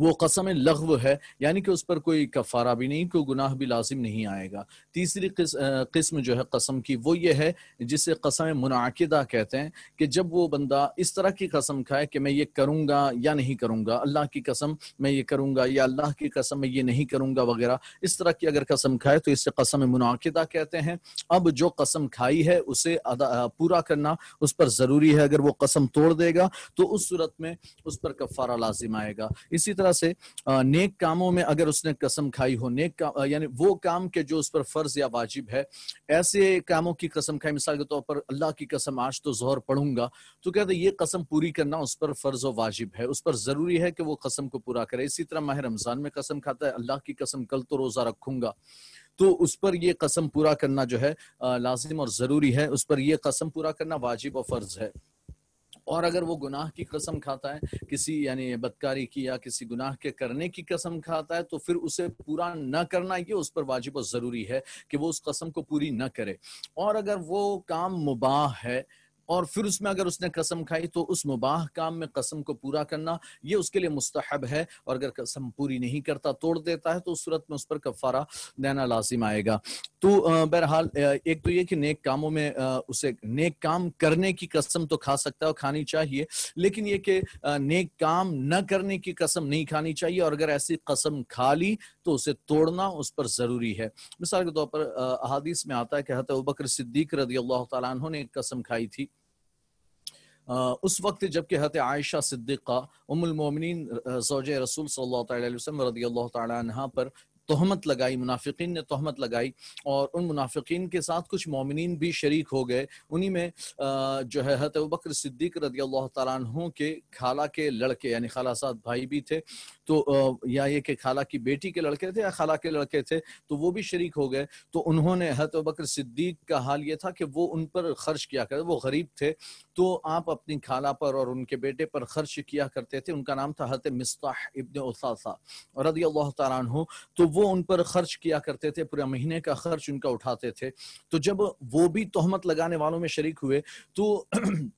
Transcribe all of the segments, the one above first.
वो कसम लघव है यानी कि उस पर कोई कफारा भी नहीं कोई गुनाह भी लाजिम नहीं आएगा तीसरी किस्म जो है कसम की वो ये है जिसे कसम मुनाकदा कहते हैं कि जब वो बंदा इस तरह की कसम खाए कि मैं ये करूँगा या नहीं करूँगा अल्लाह की कसम मैं ये करूँगा या अल्लाह की कसम मैं ये नहीं करूँगा वगैरह इस तरह की अगर कसम खाए तो इसे कसम मुनाकदा कहते हैं अब जो कसम खाई है उसे पूरा करना उस पर ज़रूरी है अगर वो कसम तोड़ देगा तो उस सूरत में उस पर कफ़ारा लाजिम आएगा इसी तरह तरह से नेक कामों में अगर उसने कसम खाई हो नेक काम यानी वो काम के जो उस पर फर्ज या वाजिब है ऐसे कामों की कसम खाई मिसाल के तौर पर अल्लाह की कसम आज तो जोहर पढ़ूंगा तो कहते ये कसम पूरी करना उस पर फर्ज और वाजिब है उस पर जरूरी है कि वो कसम को पूरा करे इसी तरह माह रमजान में कसम खाता है अल्लाह की कसम कल तो रोजा रखूंगा तो उस पर यह कसम पूरा करना जो है लाजिम और जरूरी है उस पर यह कसम पूरा करना वाजिब और फर्ज है और अगर वो गुनाह की कसम खाता है किसी यानी बदकारी की या किसी गुनाह के करने की कसम खाता है तो फिर उसे पूरा न करना ये उस पर वाजिब और ज़रूरी है कि वो उस कसम को पूरी न करे और अगर वो काम मुबाह है और फिर उसमें अगर उसने कसम खाई तो उस मुबाह काम में कसम को पूरा करना ये उसके लिए मुस्तहब है और अगर कसम पूरी नहीं करता तोड़ देता है तो उस सूरत में उस पर कफारा देना लाजिम आएगा तो बहरहाल एक तो ये कि नेक कामों में उसे नेक काम करने की कसम तो खा सकता है और खानी चाहिए लेकिन ये कि नेक काम न करने की कसम नहीं खानी चाहिए और अगर ऐसी कसम खा ली तो उसे तोड़ना उस पर ज़रूरी है मिसाल के तौर पर अहादीस में आता है कि हत बकर सिद्दीक रदी अल्लाह तु ने एक कसम खाई थी उस वक्त जबकि हत आयशा सिद्दीक़ा मोमिन ज़ोज रसूल सल्ला वसम रदी अल्लाह तहा पर तोहमत लगाई मुनाफिकीन ने तहमत लगाई और उन मुनाफिकीन के साथ कुछ मोमिन भी शरीक हो गए उन्हीं में जो है हत बकर सिद्दीक रदी अल्लाह तु के खाला के लड़के यानी खाला साद भाई भी थे तो या ये कि खाला की बेटी के लड़के थे या खाला के लड़के थे तो वो भी शरीक हो गए तो उन्होंने हत बकर सिद्दीक का हाल ये था कि वो उन पर खर्च किया करते वो गरीब थे तो आप अपनी खाला पर और उनके बेटे पर खर्च किया करते थे उनका नाम था हत मिस्ताह इबन उसा रदी अल्लाह तु तो वो वो उन पर खर्च किया करते थे पूरे महीने का खर्च उनका उठाते थे तो जब वो भी तोहमत लगाने वालों में शरीक हुए तो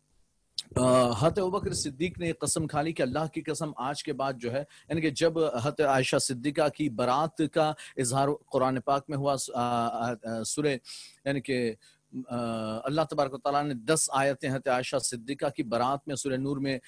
हत बकर सिद्दीक ने कसम खा ली कि अल्लाह की कसम आज के बाद जो है यानी कि जब हत आयशा सिद्दीका की बारात का इजहार कुरान पाक में हुआ सुरे यानी कि अल्लाह तबारक तला ने दस आयतें हत आयशा सिद्दीक़ा की बारात में सुर नूर में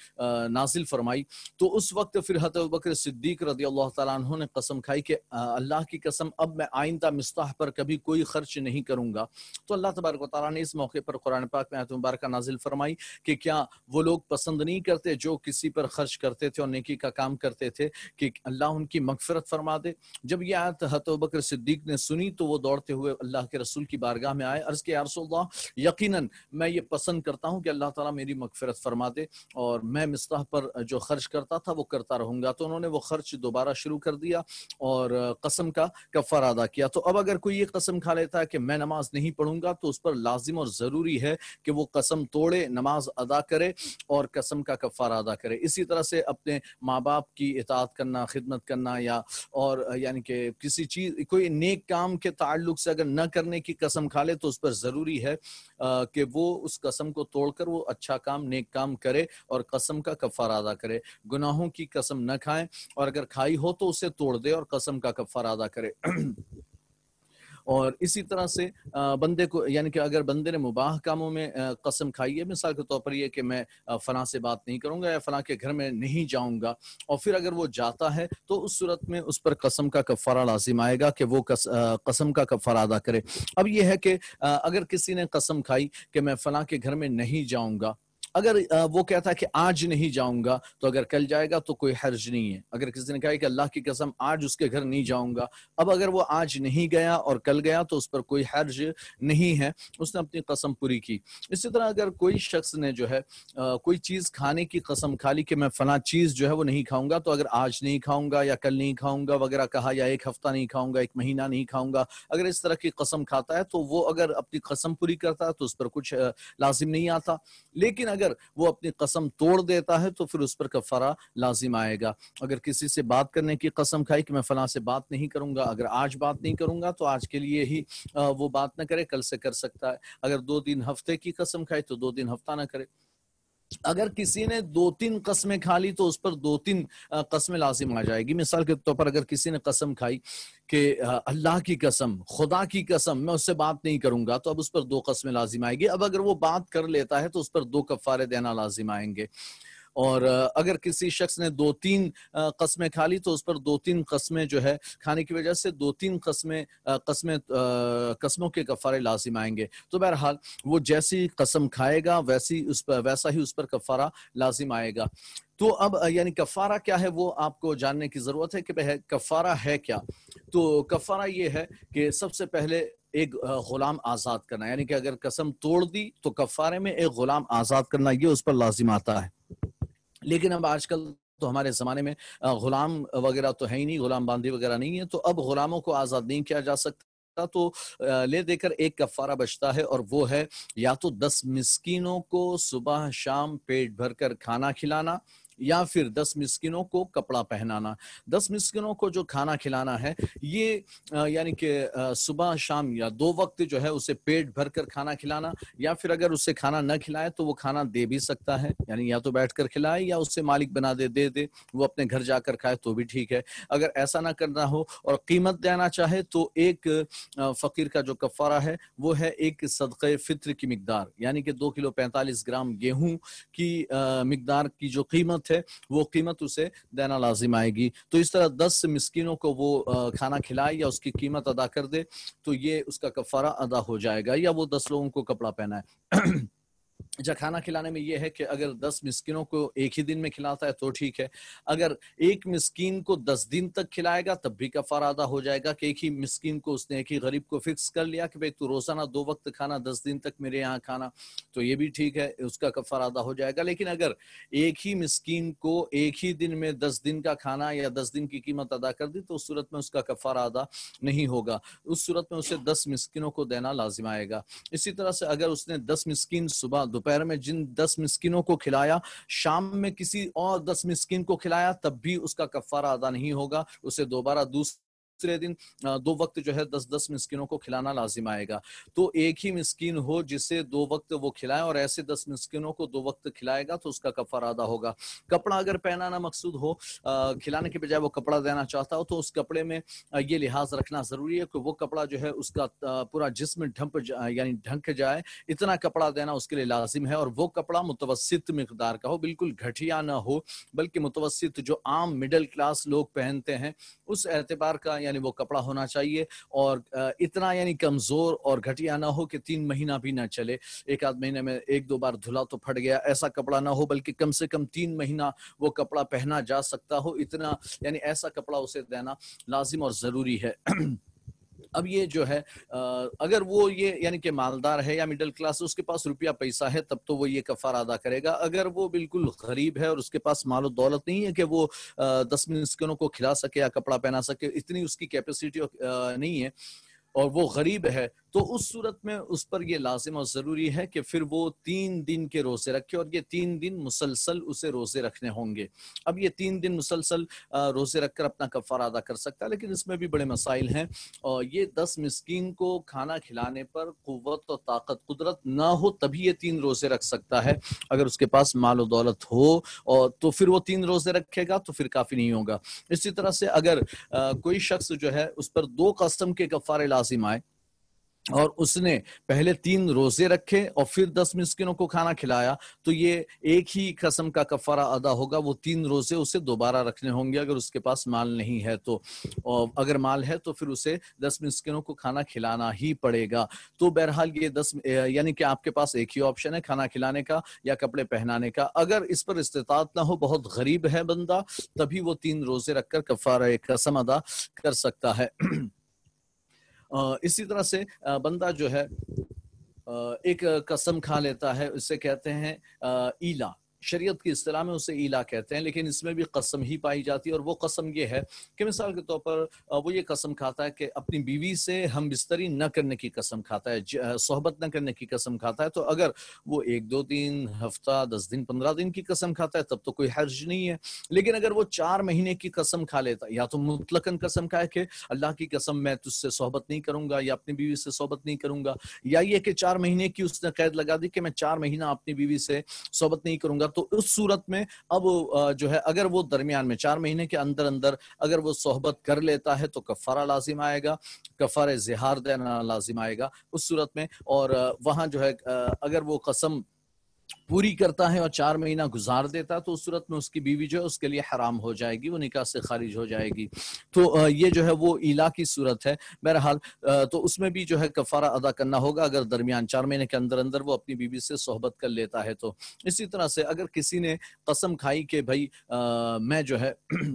नाजिल फरमाई तो उस वक्त फिर हत बकर सिद्दीक रदी अल्लाह तु ने कसम खाई कि अल्लाह की कसम अब मैं आइंदा मिसाह पर कभी कोई खर्च नहीं करूँगा तो अल्लाह तबारक तला ने इस मौके पर कुरान पाक में आयतमबारक नाजिल फरमाई कि क्या वो लोग पसंद नहीं करते जो किसी पर खर्च करते थे और नेकी का काम करते थे कि अल्लाह उनकी मकफरत फरमा दे जब यह आयत हत बकर सिद्दीक ने सुनी तो वो दौड़ते हुए अल्लाह के रसूल की बारगाह में आए अर्ज़ के यार रसोल्ला यकीन मैं ये पसंद करता हूँ कि अल्लाह ताला मेरी मकफरत फरमा दे और मैं मिसाह पर जो खर्च करता था वो करता रहूँगा तो उन्होंने वो खर्च दोबारा शुरू कर दिया और कसम का कफर अदा किया तो अब अगर कोई ये कसम खा लेता है कि मैं नमाज नहीं पढ़ूंगा तो उस पर लाजिम और ज़रूरी है कि वो कसम तोड़े नमाज अदा करे और कसम का कफार अदा करे इसी तरह से अपने माँ बाप की इतात करना खिदमत करना या और यानी कि किसी चीज़ कोई नेक काम के ताल्लुक से अगर न करने की कसम खा ले तो उस पर ज़रूरी जरूरी है कि वो उस कसम को तोड़कर वो अच्छा काम नेक काम करे और कसम का कफ़ारा अदा करे गुनाहों की कसम न खाएं और अगर खाई हो तो उसे तोड़ दे और कसम का कफ़ारा अदा करे और इसी तरह से बंदे को यानी कि अगर बंदे ने मुबाह कामों में कसम खाई है मिसाल के तौर पर यह कि मैं फला से बात नहीं करूंगा या फला के घर में नहीं जाऊँगा और फिर अगर वो जाता है तो उस सूरत में उस पर कसम का कफ़ारा लाजिम आएगा कि वो कस, कसम का कफ़ारा अदा करे अब यह है कि अगर किसी ने कसम खाई कि मैं फला के घर में नहीं जाऊँगा अगर वो कहता है कि आज नहीं जाऊंगा तो अगर कल जाएगा तो कोई हर्ज नहीं है अगर किसी ने कहा कि अल्लाह की कसम आज उसके घर नहीं जाऊंगा अब अगर वो आज नहीं गया और कल गया तो उस पर कोई हर्ज नहीं है उसने अपनी कसम पूरी की इसी तरह अगर कोई शख्स ने जो है कोई चीज़ खाने की कसम खा ली कि मैं फला चीज़ जो है वो नहीं खाऊंगा तो अगर आज नहीं खाऊंगा या कल नहीं खाऊंगा वगैरह कहा या एक हफ्ता नहीं खाऊंगा एक महीना नहीं खाऊंगा अगर इस तरह की कसम खाता है तो वो अगर अपनी कसम पूरी करता है तो उस पर कुछ लाजिम नहीं आता लेकिन अगर अगर वो अपनी कसम तोड़ देता है तो फिर उस पर कफारा लाजिम आएगा अगर किसी से बात करने की कसम खाई कि मैं फला से बात नहीं करूंगा अगर आज बात नहीं करूंगा तो आज के लिए ही वो बात ना करे कल से कर सकता है अगर दो दिन हफ्ते की कसम खाए तो दो दिन हफ्ता ना करे अगर किसी ने दो तीन कस्में खा ली तो उस पर दो तीन कस्में लाजिम आ जाएगी मिसाल के तौर तो पर अगर किसी ने कसम खाई कि अल्लाह की कसम खुदा की कसम मैं उससे बात नहीं करूंगा तो अब उस पर दो कस्में लाजिम आएगी अब अगर वो बात कर लेता है तो उस पर दो कफ़ारे देना लाजिम आएंगे और अगर किसी शख्स ने दो तीन कस्में खा ली तो उस पर दो तीन कस्में जो है खाने की वजह से दो तीन कस्में कस्में कस्मों के कफ़ारे लाजिम आएंगे तो बहरहाल वो जैसी कसम खाएगा वैसी उस पर वैसा ही उस पर कफ़ारा लाजिम आएगा तो अब यानी कफ़ारा क्या है वो आपको जानने की ज़रूरत है कि कफ़ारा है क्या तो कफ़ारा ये है कि सबसे पहले एक गुलाम आज़ाद करना यानी कि अगर कसम तोड़ दी तो कफ़ारे में एक गुलाम आज़ाद करना ये उस पर लाजिम आता है लेकिन अब आजकल तो हमारे ज़माने में गुलाम वगैरह तो है ही नहीं गुलाम बांदी वगैरह नहीं है तो अब गुलामों को आज़ाद नहीं किया जा सकता तो ले देकर एक कफारा बचता है और वो है या तो दस मिस्किनों को सुबह शाम पेट भरकर खाना खिलाना या फिर दस मिस्किनों को कपड़ा पहनाना दस मिस्किनों को जो खाना खिलाना है ये यानी कि सुबह शाम या दो वक्त जो है उसे पेट भर कर खाना खिलाना या फिर अगर उसे खाना न खिलाए तो वो खाना दे भी सकता है यानी या तो बैठ कर खिलाए या उसे मालिक बना दे दे दे वो अपने घर जाकर खाए तो भी ठीक है अगर ऐसा ना करना हो और कीमत देना चाहे तो एक फ़कीर का जो कफ़ारा है वो है एक सदक़े फित्र की मकदार यानी कि दो किलो पैंतालीस ग्राम गेहूँ की मकदार की जो कीमत कीमत है वो कीमत उसे देना लाजिम आएगी तो इस तरह दस मिसकिनों को वो खाना खिलाए या उसकी कीमत अदा कर दे तो ये उसका कफारा अदा हो जाएगा या वो दस लोगों को कपड़ा पहनाए अच्छा खाना खिलाने में यह है कि अगर दस मिस्किनों को एक ही दिन में खिलाता है तो ठीक है अगर एक मिस्किन को दस दिन तक खिलाएगा तब भी कफार अदा हो जाएगा कि एक ही मिस्किन को उसने एक ही गरीब को फिक्स कर लिया कि भाई तू रोजाना दो वक्त खाना दस दिन तक मेरे यहाँ खाना तो ये भी ठीक है उसका कफार अदा हो जाएगा लेकिन अगर एक ही मिस्किन को एक ही दिन में दस दिन का खाना या दस दिन की कीमत अदा कर दी तो उस सूरत में उसका कफार अदा नहीं होगा उस सूरत में उसे दस मिस्किनों को देना लाजिम आएगा इसी तरह से अगर उसने दस मिस्किन सुबह दोपहर में जिन दस मिस्किनों को खिलाया शाम में किसी और दस मिस्किन को खिलाया तब भी उसका कफारा अदा नहीं होगा उसे दोबारा दूसरा तीसरे दिन दो वक्त जो है दस दस मिस्किनों को खिलाना लाजिम आएगा तो एक ही मिस्किन हो जिसे दो वक्त वो खिलाए और ऐसे दस मिस्किनों को दो वक्त खिलाएगा तो उसका कफर अदा होगा कपड़ा अगर पहनाना मकसूद हो खिलाने के बजाय वो कपड़ा देना चाहता हो तो उस कपड़े में ये लिहाज रखना जरूरी है कि वो कपड़ा जो है उसका पूरा जिसम ढंप यानी ढंक जाए इतना कपड़ा देना उसके लिए लाजिम है और वो कपड़ा मुतवसित मकदार का हो बिल्कुल घटिया ना हो बल्कि मुतवसित जो आम मिडल क्लास लोग पहनते हैं उस एतबार का यानी वो कपड़ा होना चाहिए और इतना यानी कमजोर और घटिया ना हो कि तीन महीना भी ना चले एक आध महीने में एक दो बार धुला तो फट गया ऐसा कपड़ा ना हो बल्कि कम से कम तीन महीना वो कपड़ा पहना जा सकता हो इतना यानी ऐसा कपड़ा उसे देना लाजिम और जरूरी है अब ये जो है अगर वो ये यानी कि मालदार है या मिडिल क्लास उसके पास रुपया पैसा है तब तो वो ये कफार अदा करेगा अगर वो बिल्कुल गरीब है और उसके पास मालो दौलत नहीं है कि वो दस मिस्किनों को खिला सके या कपड़ा पहना सके इतनी उसकी कैपेसिटी नहीं है और वो गरीब है तो उस सूरत में उस पर यह लाजिम और ज़रूरी है कि फिर वो तीन दिन के रोज़े रखे और ये तीन दिन मुसलसल उसे रोज़े रखने होंगे अब ये तीन दिन मुसलसल रोज़े रख कर अपना कफर अदा कर सकता है लेकिन इसमें भी बड़े मसाइल हैं और ये दस मस्किन को खाना खिलाने पर कुत और ताकत कुदरत ना हो तभी ये तीन रोज़े रख सकता है अगर उसके पास माल और दौलत हो और तो फिर वो तीन रोज़े रखेगा तो फिर काफ़ी नहीं होगा इसी तरह से अगर कोई शख्स जो है उस पर दो कस्टम के कफ़ारे लाजिम आए और उसने पहले तीन रोजे रखे और फिर दस मिस्किनों को खाना खिलाया तो ये एक ही कसम का कफारा अदा होगा वो तीन रोजे उसे दोबारा रखने होंगे अगर उसके पास माल नहीं है तो और अगर माल है तो फिर उसे दस मिस्किनों को खाना खिलाना ही पड़ेगा तो बहरहाल ये दस यानी कि आपके पास एक ही ऑप्शन है खाना खिलाने का या कपड़े पहनाने का अगर इस पर इस्तात ना हो बहुत गरीब है बंदा तभी वो तीन रोजे रखकर कफारा कसम अदा कर सकता है इसी तरह से बंदा जो है एक कसम खा लेता है उसे कहते हैं ईला शरीयत की असलाह में उसे ईला कहते हैं लेकिन इसमें भी कसम ही पाई जाती है और वो कसम ये है कि मिसाल के तौर पर वो ये कसम खाता है कि अपनी बीवी से हम बिस्तरी न करने की कसम खाता है सोहबत न करने की कसम खाता है तो अगर वो एक दो दिन हफ्ता दस दिन पंद्रह दिन की कसम खाता है तब तो कोई हर्ज नहीं है लेकिन अगर वो चार महीने की कसम खा लेता या तो मुतलकन कसम खाए कि अल्लाह की कसम मैं तुझसे सोहबत नहीं करूंगा या अपनी बीवी से सोहबत नहीं करूंगा या ये कि चार महीने की उसने कैद लगा दी कि मैं चार महीना अपनी बीवी से सोहबत नहीं करूंगा तो उस सूरत में अब जो है अगर वो दरमियान में चार महीने के अंदर अंदर अगर वो सोहबत कर लेता है तो कफ़ारा लाजिम आएगा कफ़ार जिहार देना लाजिम आएगा उस सूरत में और वहां जो है अगर वो कसम पूरी करता है और चार महीना गुजार देता तो उस सूरत में उसकी बीवी जो है उसके लिए हराम हो जाएगी वो निकाह से खारिज हो जाएगी तो ये जो है वो इला की सूरत है बहरहाल तो उसमें भी जो है कफारा अदा करना होगा अगर दरमियान चार महीने के अंदर अंदर वो अपनी बीवी से सोहबत कर लेता है तो इसी तरह से अगर किसी ने कसम खाई कि भाई आ, मैं जो है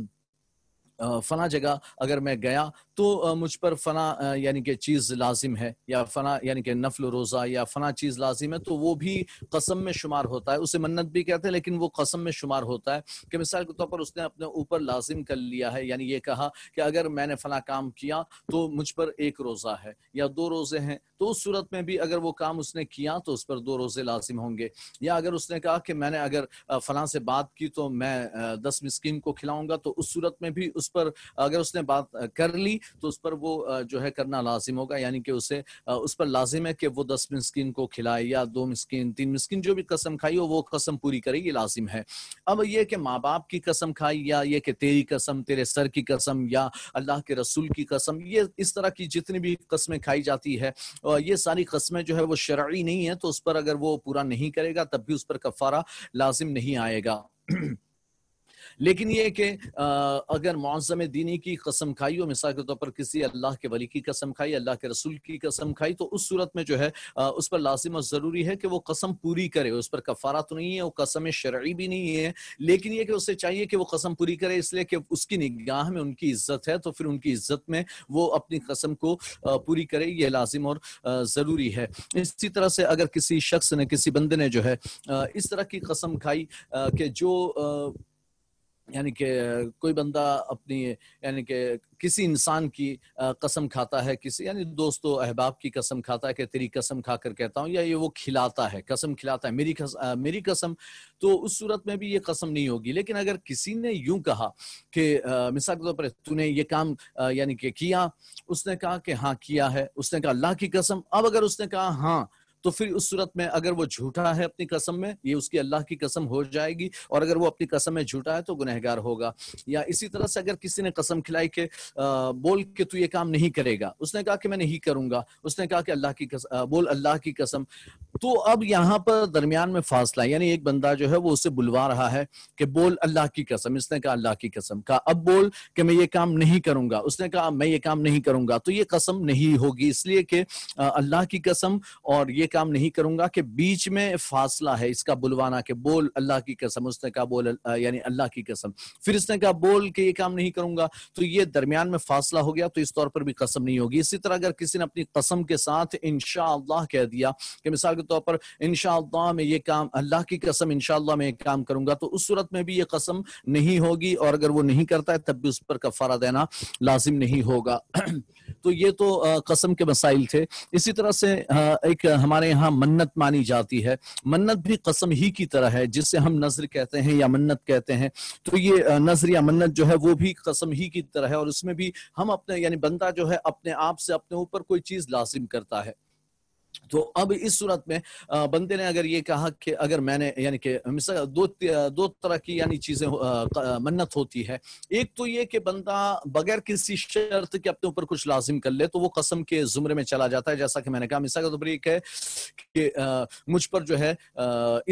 फना जगह अगर मैं गया तो मुझ पर फना यानी कि चीज़ लाजिम है या फना यानी कि नफल रोज़ा या फना चीज़ लाजिम है तो वो भी कसम में शुमार होता है उसे मन्नत भी कहते हैं लेकिन वो कसम में शुमार होता है कि मिसाल के तौर पर उसने अपने ऊपर लाजिम कर लिया है यानी ये कहा कि अगर मैंने फना काम किया तो मुझ पर एक रोज़ा है या दो रोज़े हैं तो उस सूरत में भी अगर वो काम उसने किया तो उस पर दो रोज़े लाजिम होंगे या अगर उसने कहा कि मैंने अगर फला से बात की तो मैं दस मिसकीन को खिलाऊंगा तो उस सूरत में भी उस पर अगर उसने बात कर ली तो उस पर वो जो है करना लाजिम होगा यानी कि उसे उस पर लाजिम है कि वो दस मिस्किन को खिलाए या दो मिस्किन तीन मिस्किन जो भी कसम खाई हो वो कसम पूरी करे ये लाजिम है अब ये कि माँ बाप की कसम खाई या ये कि तेरी कसम तेरे सर की कसम या अल्लाह के रसूल की कसम ये इस तरह की जितनी भी कस्में खाई जाती है ये सारी कस्में जो है वो शराई नहीं है तो उस पर अगर वो पूरा नहीं करेगा तब भी उस पर कफारा लाजिम नहीं आएगा लेकिन ये कि अगर मौज़म दीनी की कसम खाई और मिसाल के तौर पर किसी अल्लाह के वली की कसम खाई अल्लाह के रसूल की कसम खाई तो उस सूरत में जो है उस पर लाजिम और ज़रूरी है कि वो कसम पूरी करे उस पर कफारा तो नहीं है वो कसम शर्य भी नहीं है लेकिन ये कि उसे चाहिए कि वो कसम पूरी करे इसलिए कि उसकी निगाह में उनकी इज्जत है तो फिर उनकी इज्जत में वो अपनी कसम को पूरी करे ये लाजिम और ज़रूरी है इसी तरह से अगर किसी शख्स ने किसी बंदे ने जो है इस तरह की कसम खाई कि जो यानी कि कोई बंदा अपनी यानी कि किसी इंसान की कसम खाता है किसी यानी दोस्तों अहबाब की कसम खाता है कि तेरी कसम खा कर कहता हूँ या ये वो खिलाता है कसम खिलाता है मेरी कस, मेरी कसम तो उस सूरत में भी ये कसम नहीं होगी लेकिन अगर किसी ने यूं कहा कि मिसाल के तौर पर तूने ये काम यानी कि किया उसने कहा कि हाँ किया है उसने कहा अल्लाह की कसम अब अगर उसने कहा हाँ तो फिर उस सूरत में अगर वो झूठा है अपनी कसम में ये उसकी अल्लाह की कसम हो जाएगी और अगर वो अपनी कसम में झूठा है तो गुनहगार होगा या इसी तरह से अगर किसी ने कसम खिलाई के बोल के तू ये काम नहीं करेगा उसने कहा कि मैं नहीं करूंगा उसने कहा कि अल्लाह की कसम बोल अल्लाह की कसम तो अब यहाँ पर दरमियान में फासला यानी एक बंदा जो है वो उसे बुलवा रहा है कि बोल अल्लाह की कसम इसने कहा अल्लाह की कसम कहा अब बोल कि मैं ये काम नहीं करूंगा उसने कहा मैं ये काम नहीं करूंगा तो ये कसम नहीं होगी इसलिए कि अल्लाह की कसम और ये काम नहीं करूंगा कि बीच में फासला है इसका बुलवाना के बोल अल्लाह की कसम उसने कहा बोल यानी अल्लाह की कसम फिर इसने कहा बोल के ये काम नहीं करूंगा तो ये दरमियान में फासला हो गया तो इस तौर पर भी कसम नहीं होगी इसी तरह अगर किसी ने अपनी कसम के साथ इनशाला कह दिया कि मिसाल के तौर पर इनशाला में ये काम अल्लाह की कसम इनशाला में काम करूंगा तो उस सूरत में भी ये कसम नहीं होगी और अगर वो नहीं करता है तब भी उस पर कफारा देना लाजिम नहीं होगा तो ये तो कसम के मसाइल थे इसी तरह से एक हमारे हमारे यहाँ मन्नत मानी जाती है मन्नत भी कसम ही की तरह है जिससे हम नजर कहते हैं या मन्नत कहते हैं तो ये नजर या मन्नत जो है वो भी कसम ही की तरह है और उसमें भी हम अपने यानी बंदा जो है अपने आप से अपने ऊपर कोई चीज लाजिम करता है तो अब इस सूरत में बंदे ने अगर ये कहा कि अगर मैंने यानी कि मिसाल दो दो तरह की यानी चीजें मन्नत होती है एक तो ये कि बंदा बगैर किसी शर्त के अपने ऊपर कुछ लाजिम कर ले तो वो कसम के जुमरे में चला जाता है जैसा कि मैंने कहा मिसा का तो ब्रेक है कि मुझ पर जो है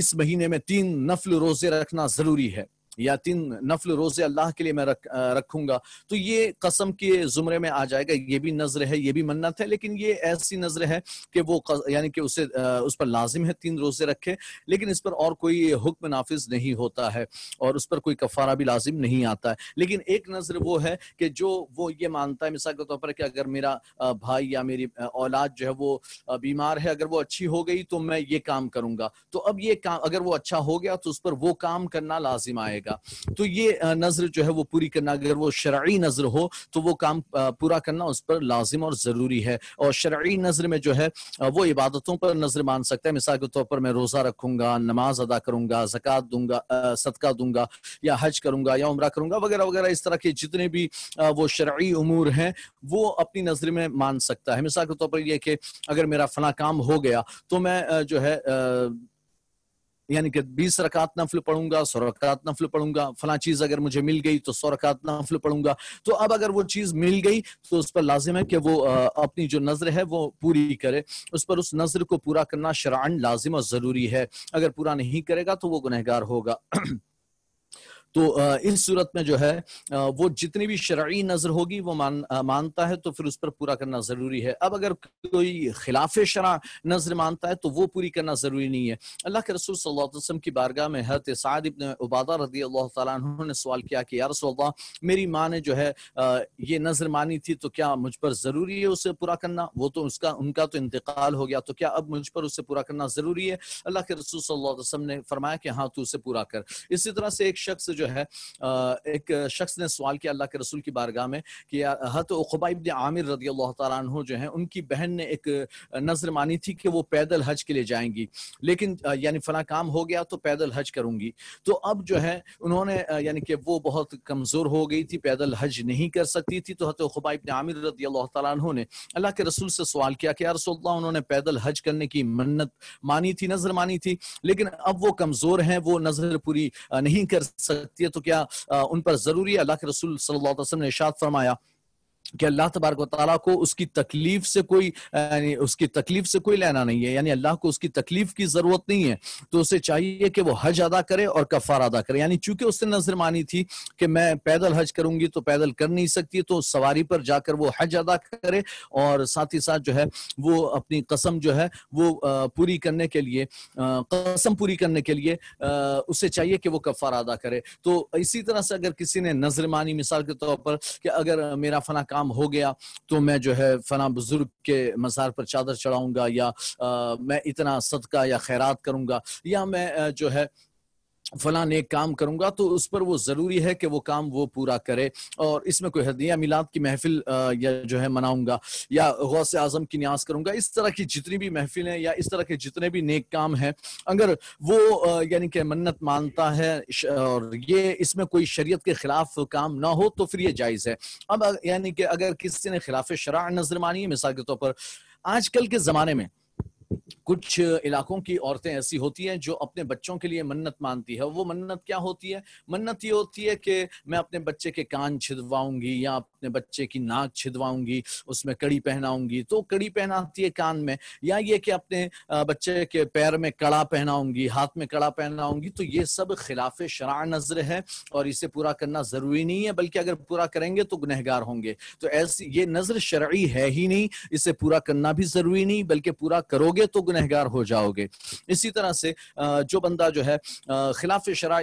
इस महीने में तीन नफल रोजे रखना जरूरी है या तीन नफल रोज़े अल्लाह के लिए मैं रख रखूंगा तो ये कसम के ज़ुमरे में आ जाएगा ये भी नज़र है ये भी मन्नत है लेकिन ये ऐसी नज़र है कि वो यानी कि उसे उस पर लाजिम है तीन रोज़े रखे लेकिन इस पर और कोई हुक्म नाफिज नहीं होता है और उस पर कोई कफ़ारा भी लाजिम नहीं आता है लेकिन एक नज़र वो है कि जो वो ये मानता है मिसाल के तौर पर कि अगर मेरा भाई या मेरी औलाद जो है वो बीमार है अगर वो अच्छी हो गई तो मैं ये काम करूंगा तो अब ये काम अगर वो अच्छा हो गया तो उस पर वो काम करना लाजिम आएगा का तो ये नजर जो है वो पूरी करना अगर वो शराय नजर हो तो वो काम पूरा करना उस पर लाजिम और जरूरी है और शराय नजर में जो है वो इबादतों पर नजर मान सकता है मिसाल के तौर पर मैं रोजा रखूंगा नमाज अदा करूंगा जक़ात दूंगा सदका दूंगा या हज करूंगा या उम्र करूंगा वगैरह वगैरह इस तरह के जितने भी वो शराय उमूर हैं वो अपनी नजर में मान सकता है मिसाल के तौर पर यह कि अगर मेरा फला काम हो गया तो मैं जो है यानी कि बीस रकात नफल पढ़ूंगा सौ रकात नफल पढ़ूंगा फला चीज अगर मुझे मिल गई तो सौ रकात नफल पढ़ूंगा तो अब अगर वो चीज मिल गई तो उस पर लाजिम है कि वो अपनी जो नजर है वो पूरी करे उस पर उस नजर को पूरा करना शरान लाजिम और जरूरी है अगर पूरा नहीं करेगा तो वो गुनहगार होगा तो इस सूरत में जो है वो जितनी भी शर्य नजर होगी वो मान मानता है तो फिर उस पर पूरा करना जरूरी है अब अगर कोई खिलाफ शरा नजर मानता है तो वो पूरी करना जरूरी नहीं है अल्लाह के रसूल सल्लाम की बारगाह में हत साद इबन उबादा रदी अल्लाह ने सवाल किया कि यार रसोल्ला मेरी माँ ने जो है ये नजर मानी थी तो क्या मुझ पर जरूरी है उसे पूरा करना वो तो उसका उनका तो इंतकाल हो गया तो क्या अब मुझ पर उसे पूरा करना जरूरी है अल्लाह के रसूल सल्लाम ने फरमाया कि हाँ तो उसे पूरा कर इसी तरह से एक शख्स जो है एक शख्स ने सवाल किया अल्लाह के रसूल की बारगाह में कि हत उखबा इबन आमिर रदी अल्लाह तु जो है उनकी बहन ने एक नजर मानी थी कि वो पैदल हज के लिए जाएंगी लेकिन यानी फला काम हो गया तो पैदल हज करूंगी तो अब जो है उन्होंने यानी कि वो बहुत कमज़ोर हो गई थी पैदल हज नहीं कर सकती थी तो हत उखबा इबन आमिर रदी अल्लाह तु ने अल्लाह के रसूल से सवाल किया कि यारसोल्ला उन्होंने पैदल हज करने की मन्नत मानी थी नजर मानी थी लेकिन अब वो कमज़ोर हैं वो नजर पूरी नहीं कर सकते करती है तो क्या उन पर ज़रूरी है अल्लाह के रसूल सल्लल्लाहु अलैहि वसल्लम ने इशाद फरमाया कि अल्लाह तबारक वाली को उसकी तकलीफ से कोई उसकी तकलीफ से कोई लेना नहीं है यानी अल्लाह को उसकी तकलीफ की जरूरत नहीं है तो उसे चाहिए कि वो हज अदा करे और कफार अदा करे यानी चूंकि उसने नजर मानी थी कि मैं पैदल हज करूंगी तो पैदल कर नहीं सकती तो सवारी पर जाकर वो हज अदा करे और साथ ही साथ जो है वो अपनी कसम जो है वो पूरी करने के लिए कसम पूरी करने के लिए उसे चाहिए कि वो कफार अदा करे तो इसी तरह से अगर किसी ने नजर मानी मिसाल के तौर पर कि अगर मेरा फना काम हो गया तो मैं जो है फना बुजुर्ग के मज़ार पर चादर चढ़ाऊंगा या आ, मैं इतना सदका या खैरात करूंगा या मैं जो है फला नेक काम करूंगा तो उस पर वो जरूरी है कि वो काम वो पूरा करे और इसमें कोई या मिलाद की महफिल या जो है मनाऊंगा या गौस आजम की न्याज करूंगा इस तरह की जितनी भी महफिलें या इस तरह के जितने भी नेक काम हैं अगर वो यानी कि मन्नत मानता है और ये इसमें कोई शरीयत के खिलाफ काम ना हो तो फिर ये जायज़ है अब यानी कि अगर किसी ने खिलाफ शरा नजर मानी है मिसाल के तौर पर आजकल के ज़माने में कुछ इलाकों की औरतें ऐसी होती हैं जो अपने बच्चों के लिए मन्नत मानती है वो मन्नत क्या होती है मन्नत ये होती है कि मैं अपने बच्चे के कान छिदवाऊंगी या अपने बच्चे की नाक छिदवाऊंगी उसमें कड़ी पहनाऊंगी तो कड़ी पहनाती है कान में या ये कि अपने बच्चे के पैर में कड़ा पहनाऊंगी हाथ में कड़ा पहनाऊंगी तो ये सब खिलाफ शरा नजर है और इसे पूरा करना जरूरी नहीं है बल्कि अगर पूरा करेंगे तो गुनहगार होंगे तो ऐसी ये नजर शरा है ही नहीं इसे पूरा करना भी जरूरी नहीं बल्कि पूरा करोगे करोगे तो गुनहगार हो जाओगे इसी तरह से जो बंदा जो है खिलाफ शरा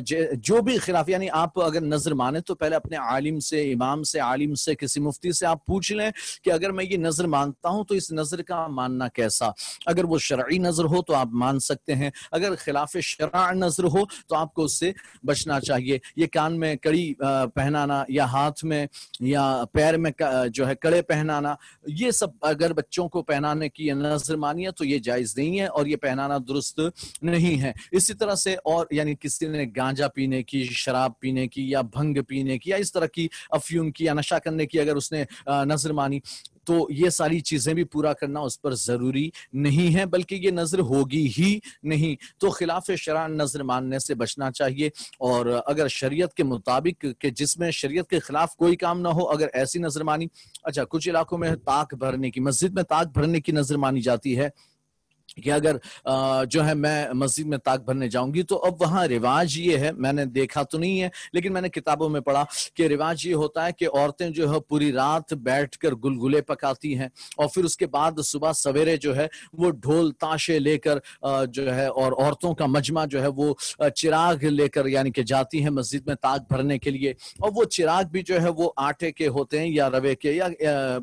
जो भी खिलाफ यानी आप अगर नजर माने तो पहले अपने आलिम से इमाम से आलिम से किसी मुफ्ती से आप पूछ लें कि अगर मैं ये नजर मानता हूं तो इस नजर का मानना कैसा अगर वो शराय नजर हो तो आप मान सकते हैं अगर खिलाफ शरा नजर हो तो आपको उससे बचना चाहिए ये कान में कड़ी पहनाना या हाथ में या पैर में जो है कड़े पहनाना ये सब अगर बच्चों को पहनाने की नजर मान पहनानी है तो ये जायज नहीं है और ये पहनाना दुरुस्त नहीं है इसी तरह से और यानी किसी ने गांजा पीने की शराब पीने की या भंग पीने की या इस तरह की अफ्यूम की या नशा करने की अगर उसने नजर मानी तो ये सारी चीजें भी पूरा करना उस पर जरूरी नहीं है बल्कि ये नजर होगी ही नहीं तो खिलाफ शरा नजर मानने से बचना चाहिए और अगर शरीयत के मुताबिक के जिसमें शरीयत के खिलाफ कोई काम ना हो अगर ऐसी नजर मानी अच्छा कुछ इलाकों में ताक भरने की मस्जिद में ताक भरने की नजर मानी जाती है कि अगर जो है मैं मस्जिद में ताक भरने जाऊंगी तो अब वहां रिवाज ये है मैंने देखा तो नहीं है लेकिन मैंने किताबों में पढ़ा कि रिवाज ये होता है कि औरतें जो है पूरी रात बैठकर गुलगुले पकाती हैं और फिर उसके बाद सुबह सवेरे जो है वो ढोल ताशे लेकर जो है और औरतों का मजमा जो है वो चिराग लेकर यानी कि जाती है मस्जिद में ताक भरने के लिए और वो चिराग भी जो है वो आटे के होते हैं या रवे के या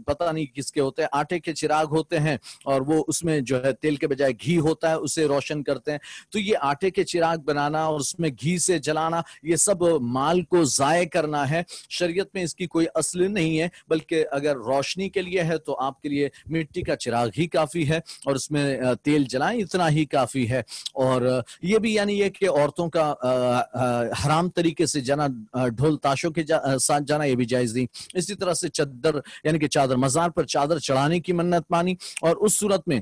पता नहीं किसके होते हैं आटे के चिराग होते हैं और वो उसमें जो है तेल के बजाय बजाय घी होता है उसे रोशन करते हैं तो ये आटे के चिराग बनाना और उसमें घी से जलाना ये सब माल को ज़ाय करना है शरीयत में इसकी कोई असल नहीं है बल्कि अगर रोशनी के लिए है तो आपके लिए मिट्टी का चिराग ही काफ़ी है और उसमें तेल जलाएं इतना ही काफ़ी है और ये भी यानी ये कि औरतों का हराम तरीके से जाना ढोल ताशों के जा, साथ जाना ये भी जायज़ नहीं इसी तरह से चादर यानी कि चादर मज़ार पर चादर चढ़ाने की मन्नत मानी और उस सूरत में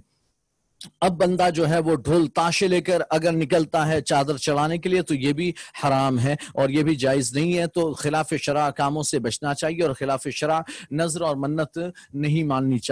अब बंदा जो है वो ढोल ताशे लेकर अगर निकलता है चादर चढ़ाने के लिए तो ये भी हराम है और ये भी जायज़ नहीं है तो खिलाफ शरा कामों से बचना चाहिए और खिलाफ शरा नजर और मन्नत नहीं माननी चाहिए